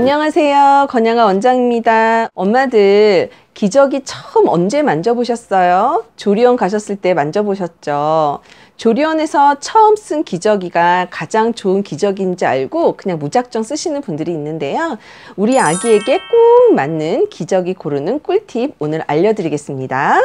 안녕하세요. 건양아 원장입니다. 엄마들 기저귀 처음 언제 만져보셨어요? 조리원 가셨을 때 만져보셨죠? 조리원에서 처음 쓴 기저귀가 가장 좋은 기저귀인지 알고 그냥 무작정 쓰시는 분들이 있는데요. 우리 아기에게 꼭 맞는 기저귀 고르는 꿀팁 오늘 알려드리겠습니다.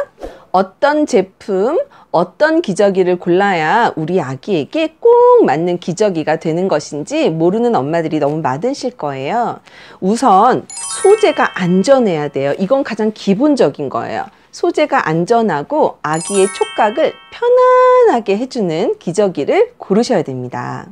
어떤 제품, 어떤 기저귀를 골라야 우리 아기에게 꼭 맞는 기저귀가 되는 것인지 모르는 엄마들이 너무 많으실 거예요. 우선 소재가 안전해야 돼요. 이건 가장 기본적인 거예요. 소재가 안전하고 아기의 촉각을 편안하게 해주는 기저귀를 고르셔야 됩니다.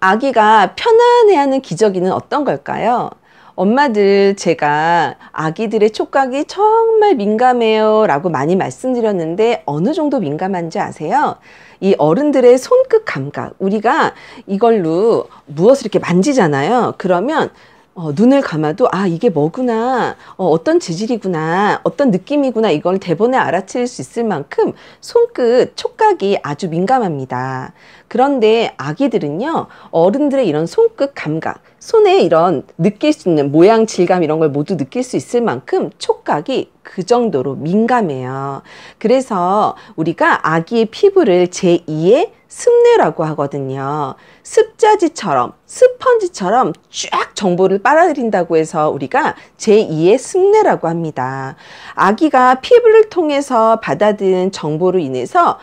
아기가 편안해하는 기저귀는 어떤 걸까요? 엄마들 제가 아기들의 촉각이 정말 민감해요 라고 많이 말씀드렸는데 어느 정도 민감한지 아세요? 이 어른들의 손끝 감각 우리가 이걸로 무엇을 이렇게 만지잖아요 그러면 어, 눈을 감아도 아 이게 뭐구나 어, 어떤 재질이구나 어떤 느낌이구나 이걸 대본에 알아챌 수 있을 만큼 손끝 촉각이 아주 민감합니다 그런데 아기들은요 어른들의 이런 손끝 감각 손에 이런 느낄 수 있는 모양, 질감 이런 걸 모두 느낄 수 있을 만큼 촉각이 그 정도로 민감해요. 그래서 우리가 아기의 피부를 제2의 습내라고 하거든요. 습자지처럼, 스펀지처럼 쫙 정보를 빨아들인다고 해서 우리가 제2의 습내라고 합니다. 아기가 피부를 통해서 받아들인 정보로 인해서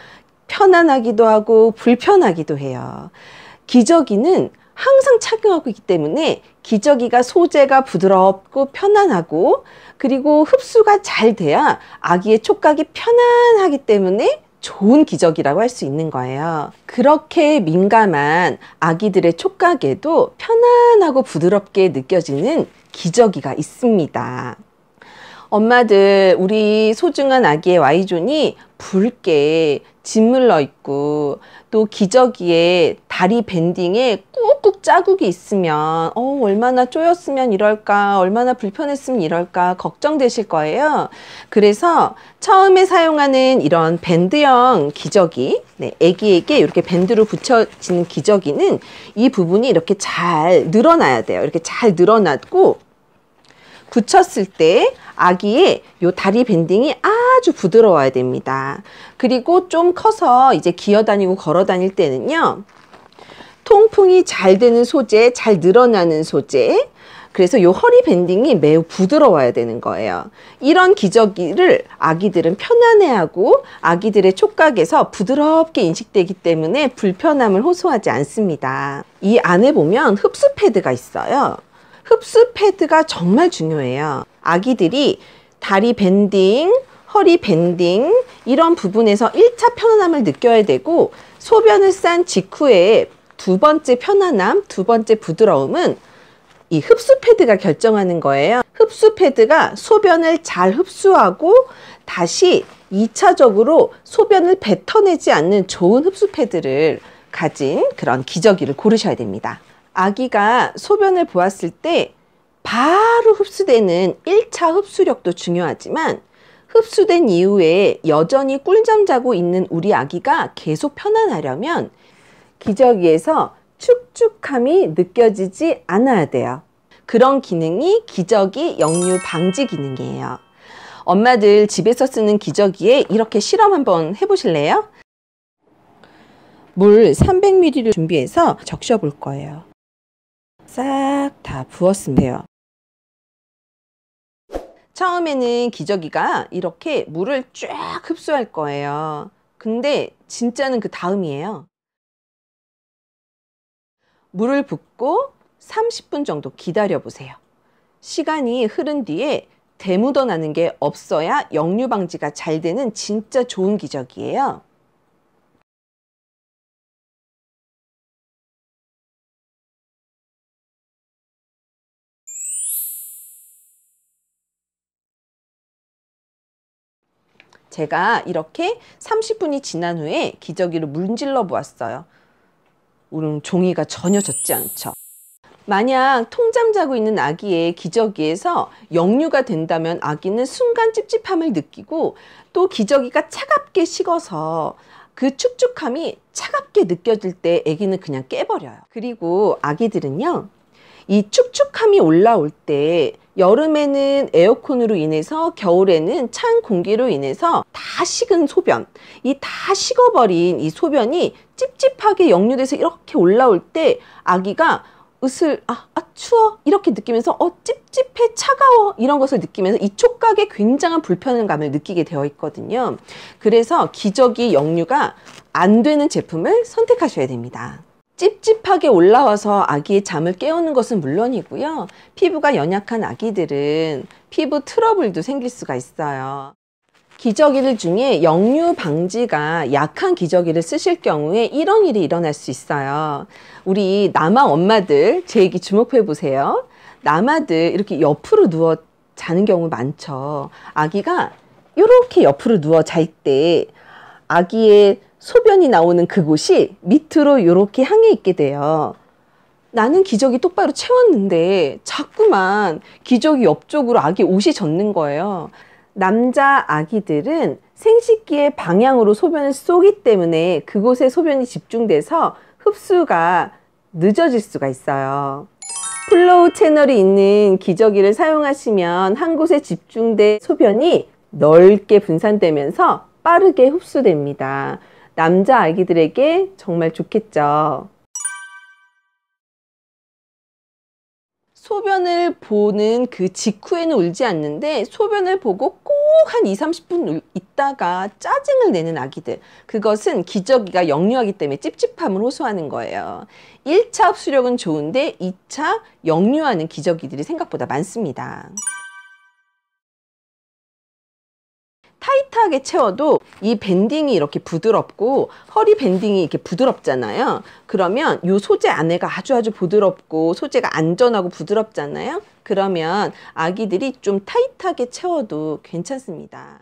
편안하기도 하고 불편하기도 해요. 기저귀는 항상 착용하고 있기 때문에 기저귀가 소재가 부드럽고 편안하고 그리고 흡수가 잘 돼야 아기의 촉각이 편안하기 때문에 좋은 기저귀라고 할 수 있는 거예요. 그렇게 민감한 아기들의 촉각에도 편안하고 부드럽게 느껴지는 기저귀가 있습니다. 엄마들 우리 소중한 아기의 와이존이 붉게 짓물러 있고 또 기저귀에 다리 밴딩에 꾹꾹 자국이 있으면 어 얼마나 쪼였으면 이럴까 얼마나 불편했으면 이럴까 걱정되실 거예요 그래서 처음에 사용하는 이런 밴드형 기저귀 네, 애기에게 이렇게 밴드로 붙여지는 기저귀는 이 부분이 이렇게 잘 늘어나야 돼요 이렇게 잘 늘어났고 붙였을때 아기의 요 다리 밴딩이 아주 부드러워야 됩니다. 그리고 좀 커서 이제 기어다니고 걸어다닐 때는요. 통풍이 잘 되는 소재, 잘 늘어나는 소재, 그래서 요 허리 밴딩이 매우 부드러워야 되는 거예요. 이런 기저귀를 아기들은 편안해하고 아기들의 촉각에서 부드럽게 인식되기 때문에 불편함을 호소하지 않습니다. 이 안에 보면 흡수 패드가 있어요. 흡수 패드가 정말 중요해요. 아기들이 다리 밴딩, 허리 밴딩 이런 부분에서 1차 편안함을 느껴야 되고 소변을 싼 직후에 두 번째 편안함, 두 번째 부드러움은 이 흡수 패드가 결정하는 거예요. 흡수 패드가 소변을 잘 흡수하고 다시 2차적으로 소변을 뱉어내지 않는 좋은 흡수 패드를 가진 그런 기저귀를 고르셔야 됩니다. 아기가 소변을 보았을 때 바로 흡수되는 1차 흡수력도 중요하지만 흡수된 이후에 여전히 꿀잠 자고 있는 우리 아기가 계속 편안하려면 기저귀에서 축축함이 느껴지지 않아야 돼요. 그런 기능이 기저귀 역류 방지 기능이에요. 엄마들 집에서 쓰는 기저귀에 이렇게 실험 한번 해보실래요? 물 300ml를 준비해서 적셔볼 거예요. 싹다 부었으면 돼요. 처음에는 기저귀가 이렇게 물을 쫙 흡수할 거예요. 근데 진짜는 그 다음이에요. 물을 붓고 30분 정도 기다려 보세요. 시간이 흐른 뒤에 대묻어 나는 게 없어야 역류 방지가 잘 되는 진짜 좋은 기저귀예요. 제가 이렇게 30분이 지난 후에 기저귀로 문질러 보았어요. 우름 종이가 전혀 젖지 않죠. 만약 통잠 자고 있는 아기의 기저귀에서 역류가 된다면 아기는 순간 찝찝함을 느끼고 또 기저귀가 차갑게 식어서 그 축축함이 차갑게 느껴질 때 아기는 그냥 깨버려요. 그리고 아기들은요. 이 축축함이 올라올 때 여름에는 에어컨으로 인해서 겨울에는 찬 공기로 인해서 다 식은 소변 이 다 식어버린 이 소변이 찝찝하게 역류돼서 이렇게 올라올 때 아기가 으슬 아, 아 추워 이렇게 느끼면서 어 찝찝해 차가워 이런 것을 느끼면서 이 촉각에 굉장한 불편감을 느끼게 되어 있거든요 그래서 기저귀 역류가 안 되는 제품을 선택하셔야 됩니다 찝찝하게 올라와서 아기의 잠을 깨우는 것은 물론이고요. 피부가 연약한 아기들은 피부 트러블도 생길 수가 있어요. 기저귀들 중에 역류 방지가 약한 기저귀를 쓰실 경우에 이런 일이 일어날 수 있어요. 우리 남아 엄마들 제 얘기 주목해 보세요. 남아들 이렇게 옆으로 누워 자는 경우 많죠. 아기가 이렇게 옆으로 누워 잘 때 아기의 소변이 나오는 그곳이 밑으로 이렇게 향해 있게 돼요. 나는 기저귀 똑바로 채웠는데 자꾸만 기저귀 옆쪽으로 아기 옷이 젖는 거예요. 남자 아기들은 생식기의 방향으로 소변을 쏘기 때문에 그곳에 소변이 집중돼서 흡수가 늦어질 수가 있어요. 플로우 채널이 있는 기저귀를 사용하시면 한 곳에 집중된 소변이 넓게 분산되면서 빠르게 흡수됩니다. 남자 아기들에게 정말 좋겠죠. 소변을 보는 그 직후에는 울지 않는데 소변을 보고 꼭 한 2, 30분 있다가 짜증을 내는 아기들 그것은 기저귀가 역류하기 때문에 찝찝함을 호소하는 거예요. 1차 흡수력은 좋은데 2차 역류하는 기저귀들이 생각보다 많습니다. 타이트하게 채워도 이 밴딩이 이렇게 부드럽고 허리 밴딩이 이렇게 부드럽잖아요. 그러면 이 소재 안에가 아주 아주 부드럽고 소재가 안전하고 부드럽잖아요. 그러면 아기들이 좀 타이트하게 채워도 괜찮습니다.